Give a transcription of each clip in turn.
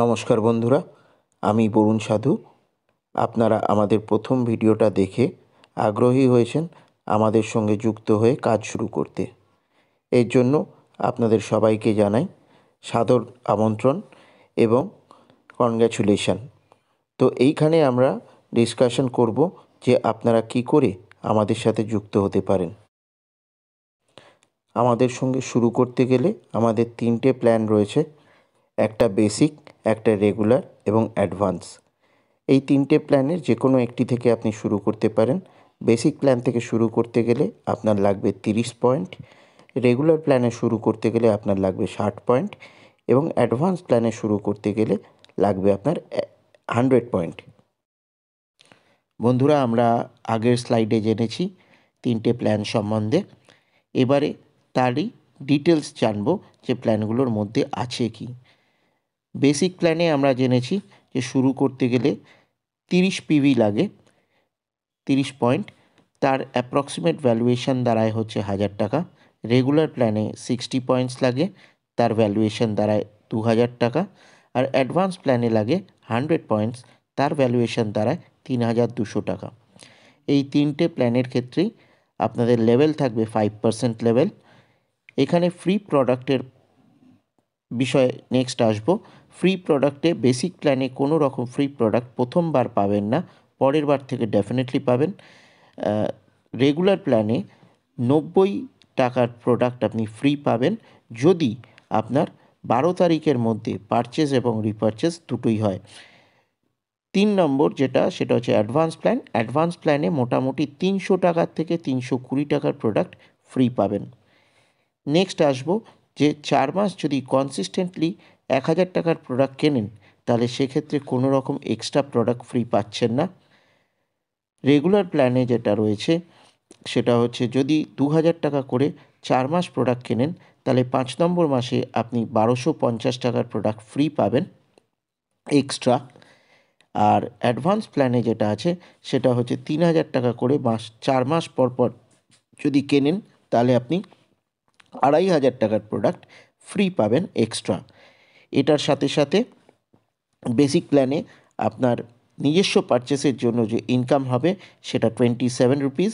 নমস্কার বন্ধুরা আমি বরুণ সাধু আপনারা আমাদের প্রথম ভিডিওটা দেখে আগ্রহী হয়েছেন আমাদের সঙ্গে যুক্ত হয়ে কাজ শুরু করতে এর জন্য আপনাদের সবাইকে জানাই সাদর আমন্ত্রণ এবং কনগ্র্যাচুলেশান তো এইখানে আমরা ডিসকাশন করব যে আপনারা কি করে আমাদের সাথে যুক্ত হতে পারেন আমাদের সঙ্গে শুরু করতে গেলে আমাদের তিনটে প্ল্যান রয়েছে একটা বেসিক একটা রেগুলার এবং অ্যাডভান্স এই তিনটে প্ল্যানের যে কোনো একটি থেকে আপনি শুরু করতে পারেন বেসিক প্ল্যান থেকে শুরু করতে গেলে আপনার লাগবে তিরিশ পয়েন্ট রেগুলার প্ল্যানে শুরু করতে গেলে আপনার লাগবে ষাট পয়েন্ট এবং অ্যাডভান্স প্ল্যানে শুরু করতে গেলে লাগবে আপনার হান্ড্রেড পয়েন্ট বন্ধুরা আমরা আগের স্লাইডে জেনেছি তিনটে প্ল্যান সম্বন্ধে এবারে তারই ডিটেলস জানবো যে প্ল্যানগুলোর মধ্যে আছে কি বেসিক প্ল্যানে আমরা জেনেছি যে শুরু করতে গেলে তিরিশ পিভি লাগে তিরিশ পয়েন্ট তার অ্যাপ্রক্সিমেট ভ্যালুয়েশন দাঁড়ায় হচ্ছে হাজার টাকা রেগুলার প্ল্যানে সিক্সটি পয়েন্টস লাগে তার ভ্যালুয়েশন দাঁড়ায় দু হাজার টাকা আর অ্যাডভান্স প্ল্যানে লাগে হান্ড্রেড পয়েন্টস তার ভ্যালুয়েশন দাঁড়ায় তিন হাজার দুশো টাকা এই তিনটে প্ল্যানের ক্ষেত্রেই আপনাদের লেভেল থাকবে ফাইভ পার্সেন্ট লেভেল এখানে ফ্রি প্রোডাক্টের বিষয়ে নেক্সট আসব ফ্রি প্রোডাক্টে বেসিক প্ল্যানে কোনো রকম ফ্রি প্রোডাক্ট প্রথমবার পাবেন না পরের বার থেকে ডেফিনেটলি পাবেন রেগুলার প্ল্যানে নব্বই টাকার প্রোডাক্ট আপনি ফ্রি পাবেন যদি আপনার বারো তারিখের মধ্যে পারচেস এবং রিপারচেস দুটোই হয় তিন নম্বর যেটা সেটা হচ্ছে অ্যাডভান্স প্ল্যান অ্যাডভান্স প্ল্যানে মোটামুটি তিনশো টাকার থেকে তিনশো কুড়ি টাকার প্রোডাক্ট ফ্রি পাবেন নেক্সট আসবো যে চার মাস যদি কনসিস্টেন্টলি এক হাজার টাকার প্রোডাক্ট কেনেন তাহলে সেক্ষেত্রে কোনো রকম এক্সট্রা প্রোডাক্ট ফ্রি পাচ্ছেন না রেগুলার প্ল্যানে যেটা রয়েছে সেটা হচ্ছে যদি দু হাজার টাকা করে চার মাস প্রোডাক্ট কেনেন তাহলে পাঁচ নম্বর মাসে আপনি বারোশো পঞ্চাশ টাকার প্রোডাক্ট ফ্রি পাবেন এক্সট্রা আর অ্যাডভান্স প্ল্যানে যেটা আছে সেটা হচ্ছে তিন হাজার টাকা করে মাস চার মাস পর পর যদি কেনেন তাহলে আপনি আড়াই হাজার টাকার প্রোডাক্ট ফ্রি পাবেন এক্সট্রা এটার সাথে সাথে বেসিক প্ল্যানে আপনার নিজস্ব পারচেসের জন্য যে ইনকাম হবে সেটা টোয়েন্টি সেভেন রুপিস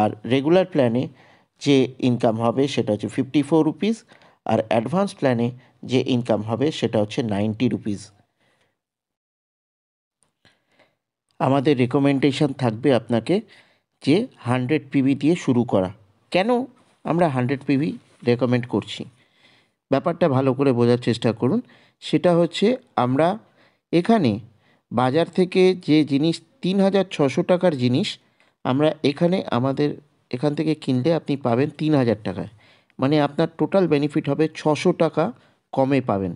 আর রেগুলার প্ল্যানে যে ইনকাম হবে সেটা হচ্ছে ফিফটি ফোর রুপিস আর অ্যাডভান্স প্ল্যানে যে ইনকাম হবে সেটা হচ্ছে নাইনটি রুপিস আমাদের রেকমেন্ডেশন থাকবে আপনাকে যে হান্ড্রেড পিবি দিয়ে শুরু করা কেন আমরা হান্ড্রেড পিভি রেকমেন্ড করছি ব্যাপারটা ভালো করে বোঝার চেষ্টা করুন সেটা হচ্ছে আমরা এখানে বাজার থেকে যে জিনিস তিন হাজার ছশো টাকার জিনিস আমরা এখানে আমাদের এখান থেকে কিনলে আপনি পাবেন তিন হাজার টাকায় মানে আপনার টোটাল বেনিফিট হবে ছশো টাকা কমে পাবেন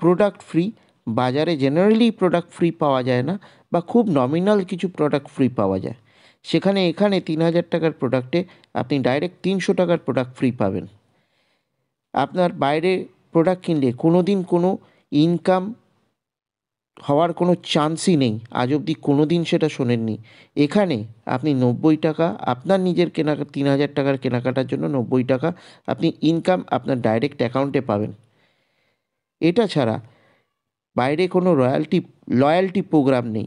প্রোডাক্ট ফ্রি বাজারে জেনারেলি প্রোডাক্ট ফ্রি পাওয়া যায় না বা খুব নমিনাল কিছু প্রোডাক্ট ফ্রি পাওয়া যায় সেখানে এখানে তিন হাজার টাকার প্রোডাক্টে আপনি ডাইরেক্ট তিনশো টাকার প্রোডাক্ট ফ্রি পাবেন আপনার বাইরে প্রোডাক্ট কিনলে কোনো দিন কোনো ইনকাম হওয়ার কোনো চান্সই নেই আজ অবধি কোনো দিন সেটা শোনেননি এখানে আপনি নব্বই টাকা আপনার নিজের কেনা তিন হাজার টাকার কেনাকাটার জন্য নব্বই টাকা আপনি ইনকাম আপনার ডাইরেক্ট অ্যাকাউন্টে পাবেন এটা ছাড়া বাইরে কোনো রয়্যালটি লয়্যালটি প্রোগ্রাম নেই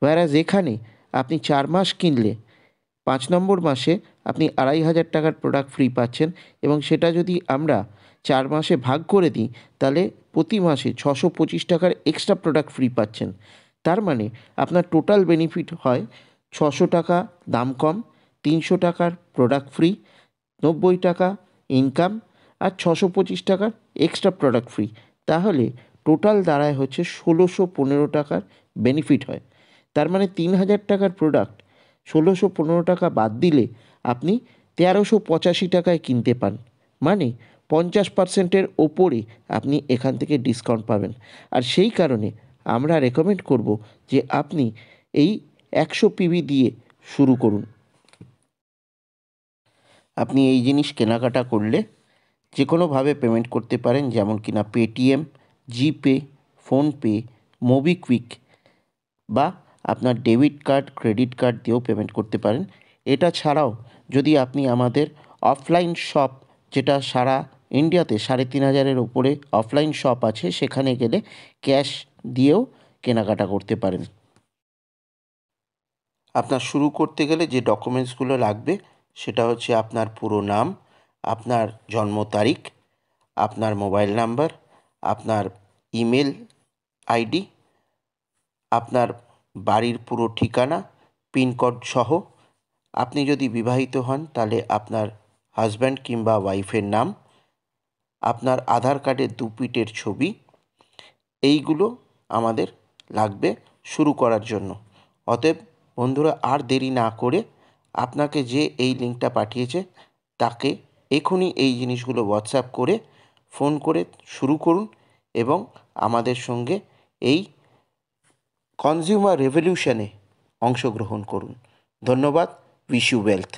ওয়ারাজ এখানে আপনি চার মাস কিনলে পাঁচ নম্বর মাসে আপনি আড়াই হাজার টাকার প্রোডাক্ট ফ্রি পাচ্ছেন এবং সেটা যদি আমরা চার মাসে ভাগ করে দিই তাহলে প্রতি মাসে ছশো পঁচিশ টাকার এক্সট্রা প্রোডাক্ট ফ্রি পাচ্ছেন তার মানে আপনার টোটাল বেনিফিট হয় ছশো টাকা দাম কম তিনশো টাকার প্রোডাক্ট ফ্রি নব্বই টাকা ইনকাম আর ছশো পঁচিশ টাকার এক্সট্রা প্রোডাক্ট ফ্রি তাহলে টোটাল দাঁড়ায় হচ্ছে ষোলোশো পনেরো টাকার বেনিফিট হয় তার মানে তিন হাজার টাকার প্রোডাক্ট ষোলোশো পনেরো টাকা বাদ দিলে আপনি তেরোশো পঁচাশি টাকায় কিনতে পান মানে পঞ্চাশ পার্সেন্টের ওপরে আপনি এখান থেকে ডিসকাউন্ট পাবেন আর সেই কারণে আমরা রেকমেন্ড করব যে আপনি এই একশো পিবি দিয়ে শুরু করুন আপনি এই জিনিস কেনাকাটা করলে যে কোনোভাবে পেমেন্ট করতে পারেন যেমন কিনা পেটিএম জিপে ফোনপে মোবিকুইক বা আপনার ডেবিট কার্ড ক্রেডিট কার্ড দিয়েও পেমেন্ট করতে পারেন এটা ছাড়াও যদি আপনি আমাদের অফলাইন শপ যেটা সারা ইন্ডিয়াতে সাড়ে তিন হাজারের ওপরে অফলাইন শপ আছে সেখানে গেলে ক্যাশ দিয়েও কেনাকাটা করতে পারেন আপনার শুরু করতে গেলে যে ডকুমেন্টসগুলো লাগবে সেটা হচ্ছে আপনার পুরো নাম আপনার জন্ম তারিখ আপনার মোবাইল নাম্বার আপনার ইমেল আইডি আপনার বাড়ির পুরো ঠিকানা পিনকোড সহ আপনি যদি বিবাহিত হন তাহলে আপনার হাজব্যান্ড কিংবা ওয়াইফের নাম আপনার আধার কার্ডের দুপিটের ছবি এইগুলো আমাদের লাগবে শুরু করার জন্য অতএব বন্ধুরা আর দেরি না করে আপনাকে যে এই লিঙ্কটা পাঠিয়েছে তাকে এখনই এই জিনিসগুলো হোয়াটসঅ্যাপ করে ফোন করে শুরু করুন এবং আমাদের সঙ্গে এই কনজিউমার রেভলিউশনে অংশগ্রহণ করুন ধন্যবাদ উইশ ইউ ওয়েলথ